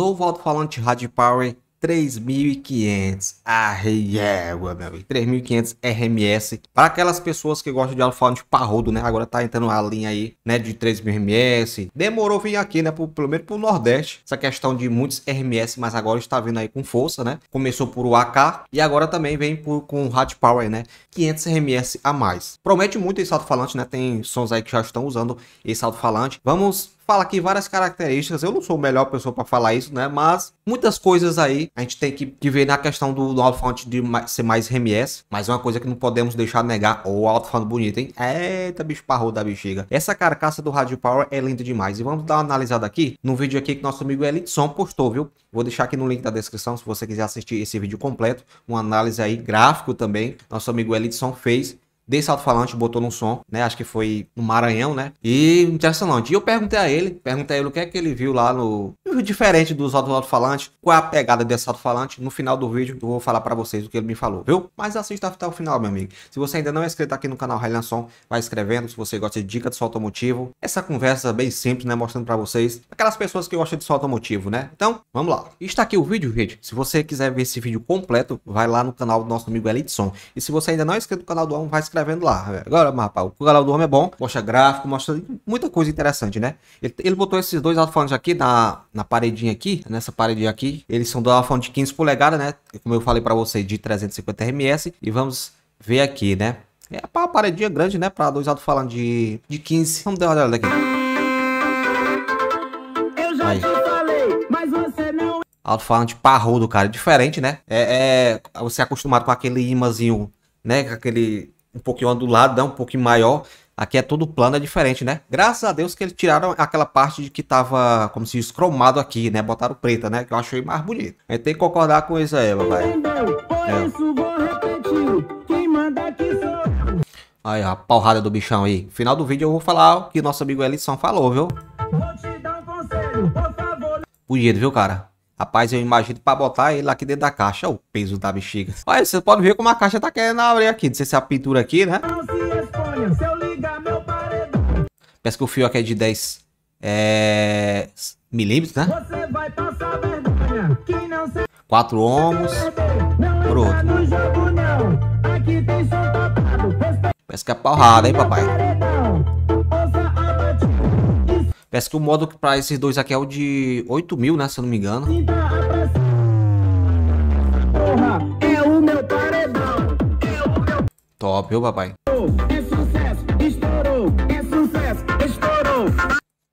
novo alto-falante Hard Power 3500 égua, meu. 3500 RMS. Para aquelas pessoas que gostam de alto falante parrudo, né? Agora tá entrando a linha aí, né? De 3000 RMS. Demorou vir aqui, né? primeiro pelo menos pro Nordeste. Essa questão de muitos RMS, mas agora está vindo aí com força, né? Começou por o AK e agora também vem por, com Hard Power, né? 500 RMS a mais. Promete muito esse alto-falante, né? Tem sons aí que já estão usando esse alto-falante. Vamos fala aqui várias características. Eu não sou o melhor pessoa para falar isso, né? Mas muitas coisas aí a gente tem que, que ver na questão do, do alto-falante de mais, ser mais RMS. Mas é uma coisa que não podemos deixar negar. o oh, alto-falante bonito, hein? Eita, bicho parrou da bexiga. Essa carcaça do Radio Power é linda demais. E vamos dar uma analisada aqui no vídeo aqui que nosso amigo Elitson postou, viu? Vou deixar aqui no link da descrição se você quiser assistir esse vídeo completo. Uma análise aí gráfico também. Nosso amigo Elitson fez desse alto-falante, botou num som, né? Acho que foi no Maranhão, né? E interessante. E eu perguntei a ele, perguntei a ele o que é que ele viu lá no. Diferente dos alto-falantes, qual é a pegada desse alto-falante. No final do vídeo, eu vou falar para vocês o que ele me falou, viu? Mas assista até o final, meu amigo. Se você ainda não é inscrito aqui no canal Railhan Som, vai escrevendo. Se você gosta de dicas de automotivo, essa conversa é bem simples, né? Mostrando para vocês aquelas pessoas que gostam de automotivo, né? Então, vamos lá. Está aqui o vídeo, gente. Se você quiser ver esse vídeo completo, vai lá no canal do nosso amigo Elite Som. E se você ainda não é inscrito no canal do Almo, vai escrever tá vendo lá. Agora, rapaz, o canal do homem é bom, mostra gráfico, mostra muita coisa interessante, né? Ele, ele botou esses dois alfones aqui na, na paredinha aqui, nessa paredinha aqui. Eles são do alfone de 15 polegadas, né? Como eu falei para vocês, de 350 RMS. E vamos ver aqui, né? É uma paredinha grande, né? Para dois alto falando de, de 15. Vamos dar uma olhada aqui. Eu já Aí. te falei, mas você não. Alto-falante parrudo, cara. Diferente, né? É, é, você é acostumado com aquele imãzinho, né? Com aquele um pouquinho ondulado, né? um pouquinho maior. Aqui é todo plano, é diferente, né? Graças a Deus que eles tiraram aquela parte de que tava, como se diz, cromado aqui, né? Botaram preta, né? Que eu achei mais bonito. A gente tem que concordar com isso aí, papai. É. Aí, a porrada do bichão aí. final do vídeo eu vou falar o que nosso amigo Elisson falou, viu? bonito Fugido, viu, cara? Rapaz, eu imagino para botar ele aqui dentro da caixa, o peso da bexiga. Olha, vocês podem ver como a caixa tá querendo abrir aqui. Não sei se é a pintura aqui, né? Parece que o fio aqui é de 10 é... milímetros, né? Você vai passar vergonha, que não se... Quatro ombros. Pronto. Parece que é porrada, hein, papai? Parece que o modo para esses dois aqui é o de 8 mil, né? Se eu não me engano. É é meu Top, viu, papai? É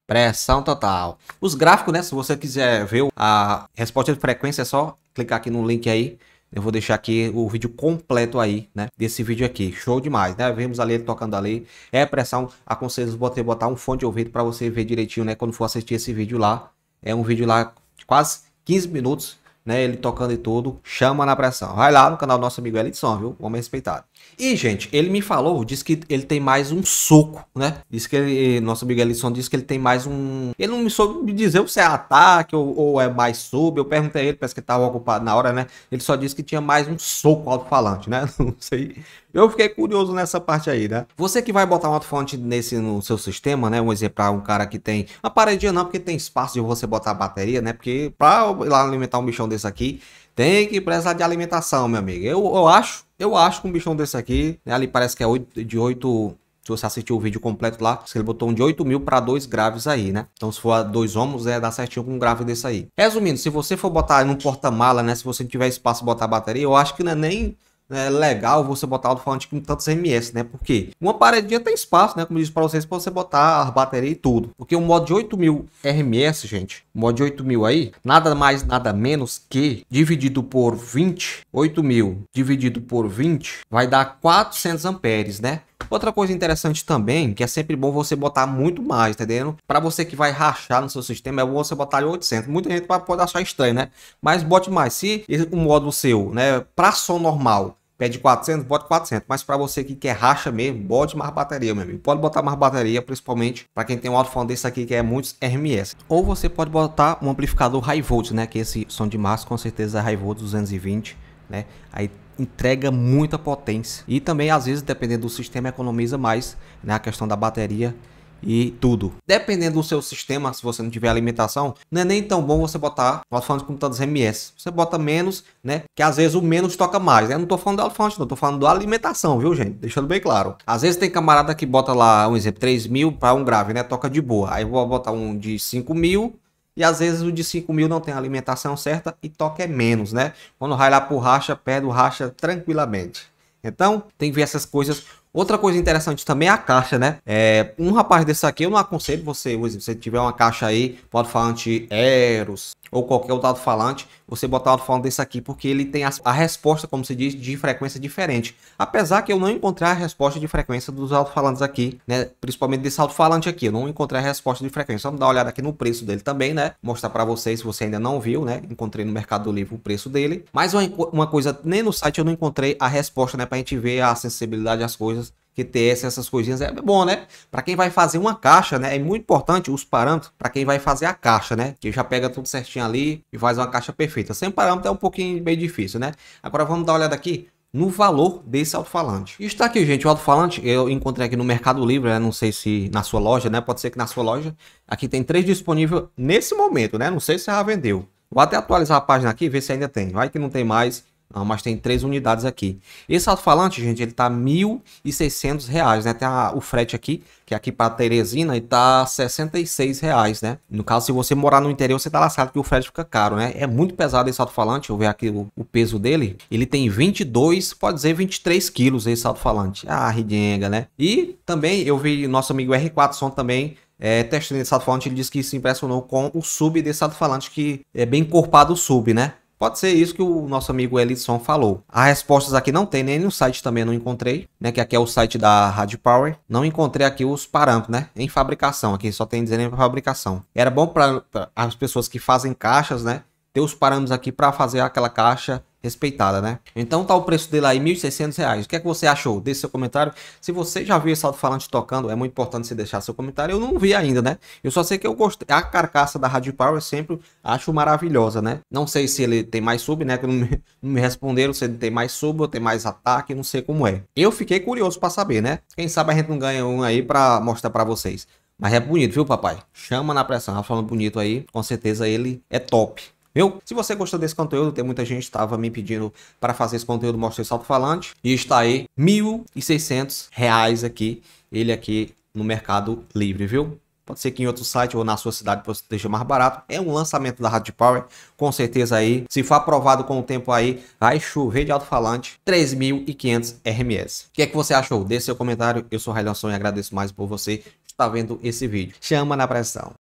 Pressão total. Os gráficos, né? Se você quiser ver a resposta de frequência, é só clicar aqui no link aí. Eu vou deixar aqui o vídeo completo aí, né? Desse vídeo aqui. Show demais, né? Vemos ali ele tocando ali. É pressão. Aconselho você botar um fone de ouvido para você ver direitinho, né? Quando for assistir esse vídeo lá. É um vídeo lá de quase 15 minutos, né? Ele tocando e tudo. Chama na pressão. Vai lá no canal do nosso amigo Elidson, viu? Homem respeitado. E, gente, ele me falou, disse que ele tem mais um soco, né? Diz que ele, nosso amigo Ellison disse que ele tem mais um. Ele não me soube me dizer se é ataque ou, ou é mais sub. Eu perguntei a ele, parece que estava ocupado na hora, né? Ele só disse que tinha mais um soco alto-falante, né? Não sei. Eu fiquei curioso nessa parte aí, né? Você que vai botar um alto-falante nesse no seu sistema, né? Um exemplo para um cara que tem. Uma paredinha não, porque tem espaço de você botar a bateria, né? Porque para alimentar um bichão desse aqui, tem que precisar de alimentação, meu amigo. Eu, eu acho eu acho que um bichão desse aqui, né, ali parece que é 8, de 8... Se você assistiu o vídeo completo lá, ele botou um de 8 mil para dois graves aí, né? Então, se for dois homos, é dar certinho com um grave desse aí. Resumindo, se você for botar no porta-mala, né? Se você tiver espaço botar bateria, eu acho que não é nem é legal você botar alto-falante com tantos MS, né? Porque uma paredinha tem espaço, né? Como eu disse para vocês, para você botar as baterias e tudo. Porque um mod de 8000 RMS, gente, um mod de 8000 aí, nada mais, nada menos que dividido por 20, 8000 dividido por 20 vai dar 400 amperes, né? Outra coisa interessante também, que é sempre bom você botar muito mais, entendendo? Para você que vai rachar no seu sistema, é bom você botar 800. Muita gente pode achar estranho, né? Mas bote mais. Se o módulo seu, né, para som normal, pede 400, bota 400. Mas para você que quer racha mesmo, bote mais bateria, meu amigo. Pode botar mais bateria, principalmente para quem tem um alto-falante desse aqui que é muitos RMS. Ou você pode botar um amplificador high volt, né? Que esse som de massa com certeza é high volt 220 né? Aí entrega muita potência. E também, às vezes, dependendo do sistema, economiza mais na né? questão da bateria e tudo. Dependendo do seu sistema, se você não tiver alimentação, não é nem tão bom você botar o alfante com tantos MS. Você bota menos, né? Que às vezes o menos toca mais, né? Eu não tô falando do alfante, não. Tô falando da alimentação, viu, gente? Deixando bem claro. Às vezes tem camarada que bota lá, um exemplo, 3 mil para um grave, né? Toca de boa. Aí eu vou botar um de 5 mil e às vezes o de 5 mil não tem a alimentação certa e toca é menos, né? Quando vai lá pro racha, perde o racha tranquilamente. Então, tem que ver essas coisas. Outra coisa interessante também é a caixa, né? É, um rapaz desse aqui, eu não aconselho você Se você tiver uma caixa aí, pode falar anti-Eros, ou qualquer outro alto falante, você botar o alto falante desse aqui, porque ele tem a, a, resposta, como se diz, de frequência diferente. Apesar que eu não encontrei a resposta de frequência dos alto falantes aqui, né? Principalmente desse alto falante aqui, eu não encontrei a resposta de frequência. Vamos dar uma olhada aqui no preço dele também, né? Mostrar para vocês, se você ainda não viu, né? Encontrei no Mercado Livre o preço dele. Mas uma, uma coisa, nem no site eu não encontrei a resposta, né? Para a gente ver a sensibilidade às coisas QTS, essas coisinhas, é bom, né? Para quem vai fazer uma caixa, né? É muito importante os parâmetros para quem vai fazer a caixa, né? Que já pega tudo certinho ali e faz uma caixa perfeita. Sem parâmetro é um pouquinho meio difícil, né? Agora vamos dar uma olhada aqui no valor desse alto-falante. Está aqui, gente, o alto-falante eu encontrei aqui no Mercado Livre, né? não sei se na sua loja, né? Pode ser que na sua loja. Aqui tem três disponíveis nesse momento, né? Não sei se já vendeu. Vou até atualizar a página aqui, ver se ainda tem. Vai que não tem mais mas tem três unidades aqui. Esse alto-falante, gente, ele tá R$ 1.600, né? Tem a, o frete aqui, que é aqui para Teresina, e tá R$ 66,00, né? No caso, se você morar no interior, você tá lascado que o frete fica caro, né? É muito pesado esse alto-falante, eu ver aqui o, o, peso dele. Ele tem 22, pode dizer 23 quilos esse alto-falante. Ah, ridenga, né? E também eu vi nosso amigo R4 Som também é, testando esse alto-falante, ele disse que se impressionou com o sub desse alto-falante, que é bem encorpado o sub, né? Pode ser isso que o nosso amigo Elison falou. As respostas aqui não tem, nem no site também não encontrei, né? Que aqui é o site da Rádio Power. Não encontrei aqui os parâmetros, né? Em fabricação, aqui só tem dizendo em fabricação. Era bom para as pessoas que fazem caixas, né? Ter os parâmetros aqui para fazer aquela caixa respeitada, né? Então tá o preço dele aí, R$ 1.600. O que é que você achou? Deixe seu comentário. Se você já viu esse alto-falante tocando, é muito importante você deixar seu comentário. Eu não vi ainda, né? Eu só sei que eu gostei. A carcaça da Rádio Power sempre acho maravilhosa, né? Não sei se ele tem mais sub, né? Que não me, não me responderam se ele tem mais sub ou tem mais ataque, não sei como é. Eu fiquei curioso para saber, né? Quem sabe a gente não ganha um aí para mostrar para vocês. Mas é bonito, viu, papai? Chama na pressão. Rafa tá falando bonito aí. Com certeza ele é top viu? Se você gostou desse conteúdo, tem muita gente que estava me pedindo para fazer esse conteúdo mostrar o alto Falante, e está aí R$ 1.600 reais aqui, ele aqui no Mercado Livre, viu? Pode ser que em outro site ou na sua cidade você esteja mais barato. É um lançamento da Rádio Power, com certeza aí. Se for aprovado com o tempo aí, vai chover de alto-falante 3.500 RMS. O que é que você achou? Deixe seu comentário. Eu sou o Son e agradeço mais por você estar vendo esse vídeo. Chama na pressão.